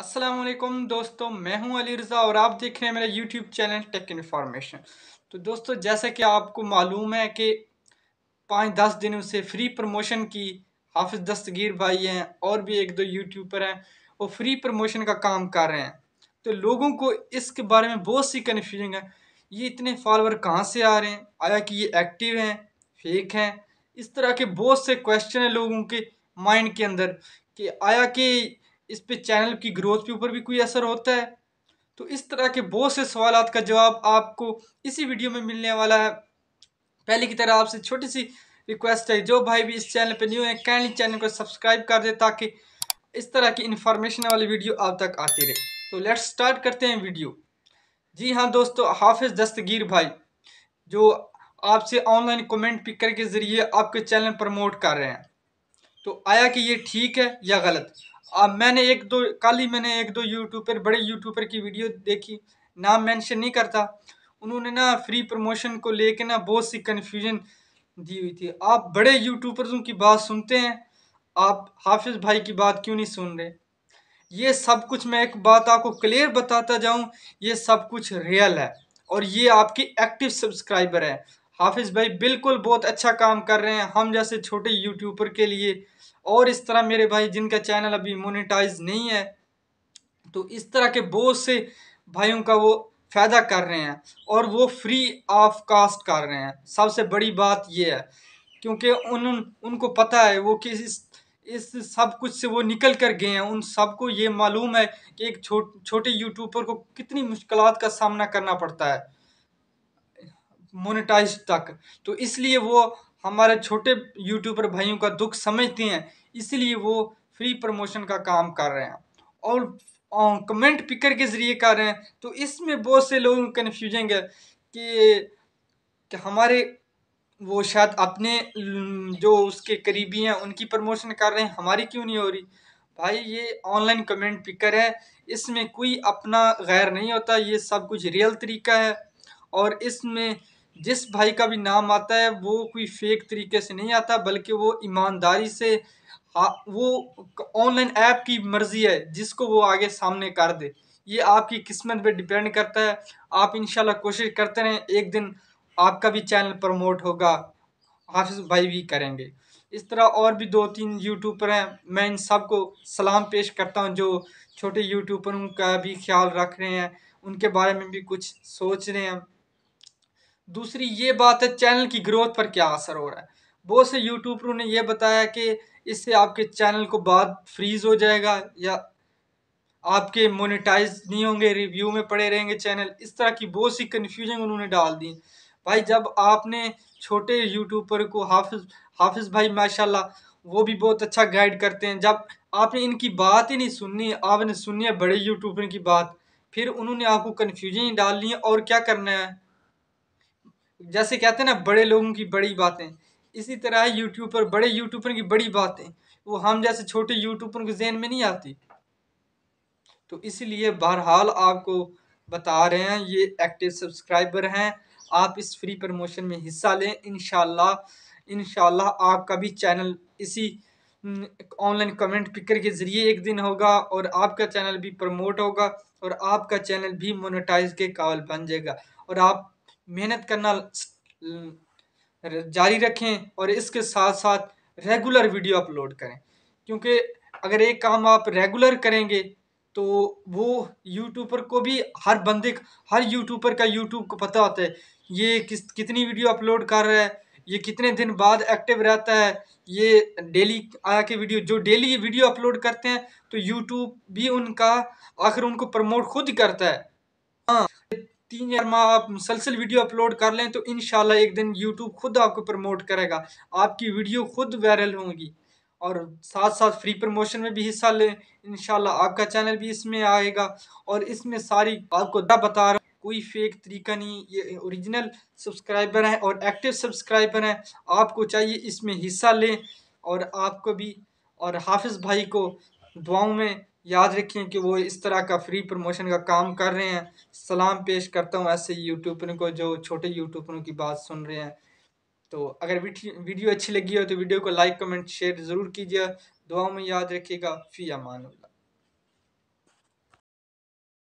असलम दोस्तों मैं हूं अली रज़ा और आप देख रहे हैं मेरा यूट्यूब चैनल टेक इन्फॉर्मेशन तो दोस्तों जैसा कि आपको मालूम है कि पाँच दस दिनों से फ्री प्रमोशन की हाफिज दस्तगीर भाई हैं और भी एक दो यूट्यूबर हैं वो फ्री प्रमोशन का काम कर रहे हैं तो लोगों को इसके बारे में बहुत सी कन्फ्यूजन है ये इतने फॉलोअर कहाँ से आ रहे हैं आया कि ये एक्टिव हैं फेक हैं इस तरह के बहुत से क्वेश्चन हैं लोगों के माइंड के अंदर कि आया कि इस पे चैनल की ग्रोथ के ऊपर भी कोई असर होता है तो इस तरह के बहुत से सवाल का जवाब आपको इसी वीडियो में मिलने वाला है पहले की तरह आपसे छोटी सी रिक्वेस्ट है जो भाई भी इस चैनल पर न्यू है काइंडली चैनल को सब्सक्राइब कर दे ताकि इस तरह की इन्फॉर्मेशन वाली वीडियो आप तक आती रहे तो लेट्स स्टार्ट करते हैं वीडियो जी हाँ दोस्तों हाफिज़ दस्तगीर भाई जो आपसे ऑनलाइन कमेंट पिकर के ज़रिए आपके चैनल प्रमोट कर रहे हैं तो आया कि ये ठीक है या गलत अब मैंने एक दो कल ही मैंने एक दो यूट्यूबर बड़े यूट्यूबर की वीडियो देखी नाम मेंशन नहीं करता उन्होंने ना फ्री प्रमोशन को लेके ना बहुत सी कन्फ्यूजन दी हुई थी आप बड़े यूट्यूबर्सों की बात सुनते हैं आप हाफिज़ भाई की बात क्यों नहीं सुन रहे ये सब कुछ मैं एक बात आपको क्लियर बताता जाऊं ये सब कुछ रियल है और ये आपकी एक्टिव सब्सक्राइबर है हाफिज़ भाई बिल्कुल बहुत अच्छा काम कर रहे हैं हम जैसे छोटे यूट्यूबर के लिए और इस तरह मेरे भाई जिनका चैनल अभी मोनेटाइज नहीं है तो इस तरह के बहुत से भाइयों का वो फ़ायदा कर रहे हैं और वो फ्री ऑफ कास्ट कर रहे हैं सबसे बड़ी बात ये है क्योंकि उन उनको पता है वो कि इस इस सब कुछ से वो निकल कर गए हैं उन सबको ये मालूम है कि एक छो, छोटे यूट्यूबर को कितनी मुश्किल का सामना करना पड़ता है मोनेटाइज तक तो इसलिए वो हमारे छोटे यूट्यूबर भाइयों का दुख समझते हैं इसलिए वो फ्री प्रमोशन का काम कर रहे हैं और कमेंट पिकर के ज़रिए कर रहे हैं तो इसमें बहुत से लोग कन्फ्यूजन है कि, कि हमारे वो शायद अपने जो उसके करीबी हैं उनकी प्रमोशन कर रहे हैं हमारी क्यों नहीं हो रही भाई ये ऑनलाइन कमेंट पिकर है इसमें कोई अपना गैर नहीं होता ये सब कुछ रियल तरीका है और इसमें जिस भाई का भी नाम आता है वो कोई फेक तरीके से नहीं आता बल्कि वो ईमानदारी से हाँ, वो ऑनलाइन ऐप की मर्ज़ी है जिसको वो आगे सामने कर दे ये आपकी किस्मत पे डिपेंड करता है आप इन कोशिश करते रहें एक दिन आपका भी चैनल प्रमोट होगा हाफिज भाई भी करेंगे इस तरह और भी दो तीन यूट्यूबर हैं मैं इन सब को सलाम पेश करता हूँ जो छोटे यूट्यूबरों का भी ख्याल रख रहे हैं उनके बारे में भी कुछ सोच रहे हैं दूसरी ये बात है चैनल की ग्रोथ पर क्या असर हो रहा है बहुत से यूट्यूबरों ने यह बताया कि इससे आपके चैनल को बाद फ्रीज़ हो जाएगा या आपके मोनेटाइज नहीं होंगे रिव्यू में पड़े रहेंगे चैनल इस तरह की बहुत सी कन्फ्यूजन उन्होंने डाल दी भाई जब आपने छोटे यूट्यूबर को हाफिज हाफिज भाई माशाल्लाह वो भी बहुत अच्छा गाइड करते हैं जब आपने इनकी बात ही नहीं सुननी आपने सुनी है बड़े यूट्यूबर की बात फिर उन्होंने आपको कन्फ्यूजन ही डालनी है और क्या करना है जैसे कहते हैं ना बड़े लोगों की बड़ी बातें इसी तरह यूट्यूबर बड़े यूट्यूबर की बड़ी बातें वो हम जैसे छोटे यूट्यूबर को जहन में नहीं आती तो इसलिए बहरहाल आपको बता रहे हैं ये एक्टिव सब्सक्राइबर हैं आप इस फ्री प्रमोशन में हिस्सा लें इन शह आपका भी चैनल इसी ऑनलाइन कमेंट पिकर के ज़रिए एक दिन होगा और आपका चैनल भी प्रमोट होगा और आपका चैनल भी मोनेटाइज के काबिल बन जाएगा और आप मेहनत करना जारी रखें और इसके साथ साथ रेगुलर वीडियो अपलोड करें क्योंकि अगर एक काम आप रेगुलर करेंगे तो वो यूट्यूबर को भी हर बंदे हर यूट्यूबर का यूट्यूब को पता होता है ये किस कितनी वीडियो अपलोड कर रहा है ये कितने दिन बाद एक्टिव रहता है ये डेली के वीडियो जो डेली वीडियो अपलोड करते हैं तो यूट्यूब भी उनका आखिर उनको प्रमोट खुद करता है हाँ तीन माह आप मुसलसल वीडियो अपलोड कर लें तो इन एक दिन यूट्यूब खुद आपको प्रमोट करेगा आपकी वीडियो खुद वायरल होगी और साथ साथ फ्री प्रमोशन में भी हिस्सा लें इन आपका चैनल भी इसमें आएगा और इसमें सारी आपको बता रहा कोई फेक तरीका नहीं ये ओरिजिनल सब्सक्राइबर हैं और एक्टिव सब्सक्राइबर हैं आपको चाहिए इसमें हिस्सा लें और आपको भी और हाफिज़ भाई को दुआओं में याद रखें कि वो इस तरह का फ्री प्रमोशन का काम कर रहे हैं सलाम पेश करता हूँ ऐसे यूट्यूबरों को जो छोटे यूट्यूबरों की बात सुन रहे हैं तो अगर वीडियो अच्छी लगी हो तो वीडियो को लाइक कमेंट शेयर ज़रूर कीजिए दुआ में याद रखिएगा फ़ी अमानुल्ला